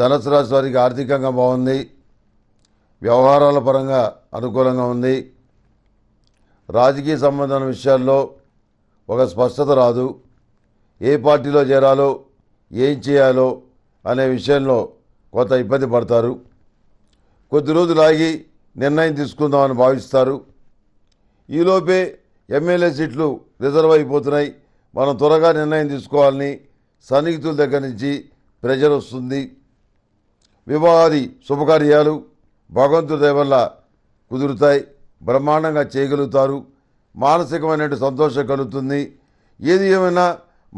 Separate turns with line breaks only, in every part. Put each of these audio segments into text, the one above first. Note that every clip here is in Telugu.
ధనసు రాశి వారికి ఆర్థికంగా బాగుంది వ్యవహారాల పరంగా అనుకూలంగా ఉంది రాజకీయ సంబంధమైన విషయాల్లో ఒక స్పష్టత రాదు ఏ పార్టీలో చేరాలో ఏం చేయాలో అనే విషయంలో కొంత ఇబ్బంది పడతారు కొద్ది రోజులు ఆగి నిర్ణయం తీసుకుందామని భావిస్తారు ఈలోపే ఎమ్మెల్యే సీట్లు రిజర్వ్ అయిపోతున్నాయి మనం త్వరగా నిర్ణయం తీసుకోవాలని సన్నిహితుల దగ్గర నుంచి ప్రెజర్ వస్తుంది వివాహాది శుభకార్యాలు భగవంతుడి వల్ల కుదురుతాయి బ్రహ్మాండంగా చేయగలుగుతారు మానసికమైన సంతోషం కలుగుతుంది ఏది ఏమైనా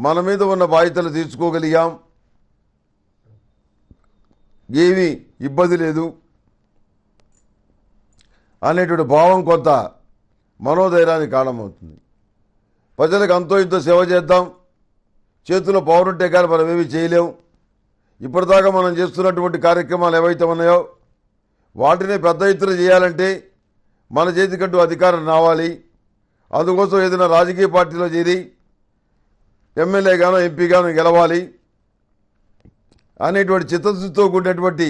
మన మీద ఉన్న బాధ్యతలు తీర్చుకోగలిగాం ఏమీ ఇబ్బంది లేదు అనేటువంటి భావం కొంత మనోధైర్యానికి కారణమవుతుంది ప్రజలకు అంతో ఇంతో సేవ చేద్దాం చేతిలో పవరుంటే కానీ మనం చేయలేము ఇప్పటిదాకా మనం చేస్తున్నటువంటి కార్యక్రమాలు ఏవైతే ఉన్నాయో వాటిని పెద్ద ఎత్తున చేయాలంటే మన చేతికంటూ అధికారం రావాలి అందుకోసం ఏదైనా రాజకీయ పార్టీలో చేరి ఎమ్మెల్యే ఎంపీ ఎంపీగాను గెలవాలి అనేటువంటి చిత్తశుద్ధితో కూడినటువంటి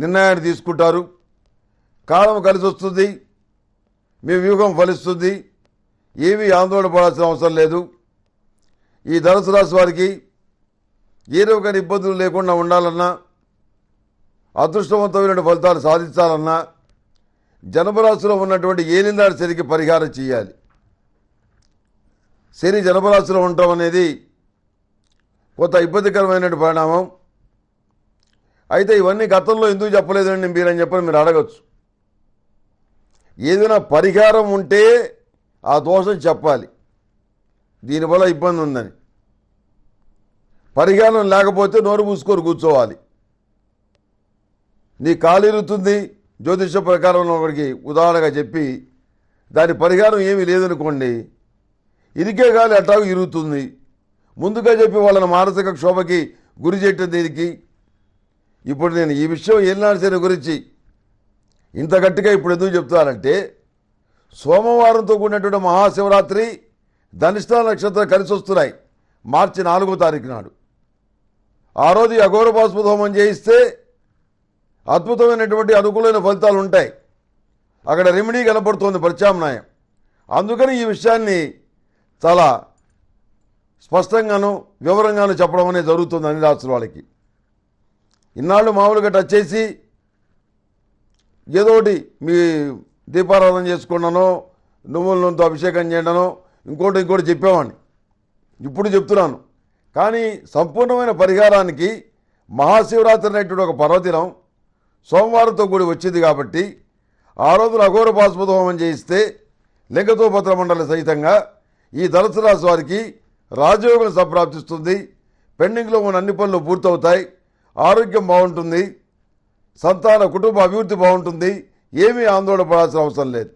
నిర్ణయాన్ని తీసుకుంటారు కాలం కలిసి వస్తుంది మీ వ్యూహం ఫలిస్తుంది ఏమీ ఆందోళన పడాల్సిన అవసరం లేదు ఈ ధనసు రాశి వారికి ఏ రకమైన ఇబ్బందులు లేకుండా ఉండాలన్నా అదృష్టవంతమైన ఫలితాలు సాధించాలన్నా జనపరాశిలో ఉన్నటువంటి ఏలినాడు శనికి పరిహారం చేయాలి శని జనపరాశిలో ఉండటం అనేది కొంత ఇబ్బందికరమైన పరిణామం అయితే ఇవన్నీ గతంలో ఎందుకు చెప్పలేదండి మీరని చెప్పని మీరు అడగచ్చు ఏదైనా పరిహారం ఉంటే ఆ దోషం చెప్పాలి దీనివల్ల ఇబ్బంది ఉందని పరిజ్ఞానం లేకపోతే నోరు మూసుకొని కూర్చోవాలి నీ కాలిరుతుంది జ్యోతిష ప్రకారం వాడికి ఉదాహరణగా చెప్పి దాని పరిహారం ఏమీ లేదనుకోండి ఇరికే కాదు అటాకు ఇరుగుతుంది ముందుగా చెప్పి వాళ్ళని మానసిక క్షోభకి గురి చేయటం దీనికి ఇప్పుడు నేను ఈ విషయం ఏలినాడు గురించి ఇంత గట్టిగా ఇప్పుడు ఎందుకు చెప్తానంటే సోమవారంతో కూడినటువంటి మహాశివరాత్రి ధనిష్ట నక్షత్రం కలిసి వస్తున్నాయి మార్చి నాలుగో తారీఖు నాడు ఆ రోజు ఈ హోమం చేయిస్తే అద్భుతమైనటువంటి అనుకూలమైన ఫలితాలు ఉంటాయి అక్కడ రెమెడీ కనపడుతోంది ప్రత్యామ్నాయం అందుకని ఈ విషయాన్ని చాలా స్పష్టంగాను వివరంగాను చెప్పడం అనేది జరుగుతుంది అన్ని రాష్ట్రాల వాళ్ళకి ఇన్నాళ్ళు మామూలుగా టచ్ చేసి ఏదోటి మీ దీపారాధన చేసుకున్నాను నువ్వుల నూనెతో అభిషేకం చేయడనో ఇంకోటి ఇంకోటి చెప్పేవాడిని ఇప్పుడు చెప్తున్నాను కానీ సంపూర్ణమైన పరిహారానికి మహాశివరాత్రి అనేటువంటి ఒక పర్వదినం సోమవారంతో కూడి వచ్చింది కాబట్టి ఆ రోజున అఘోర హోమం చేయిస్తే లింగతోపత్ర మండలి సహితంగా ఈ ధనుసు రాశి వారికి రాజయోగం సంప్రాప్తిస్తుంది పెండింగ్లో ఉన్న అన్ని పనులు పూర్తవుతాయి ఆరోగ్యం బాగుంటుంది సంతాన కుటుంబ అభివృద్ధి బాగుంటుంది ఏమీ ఆందోళన పడాల్సిన అవసరం లేదు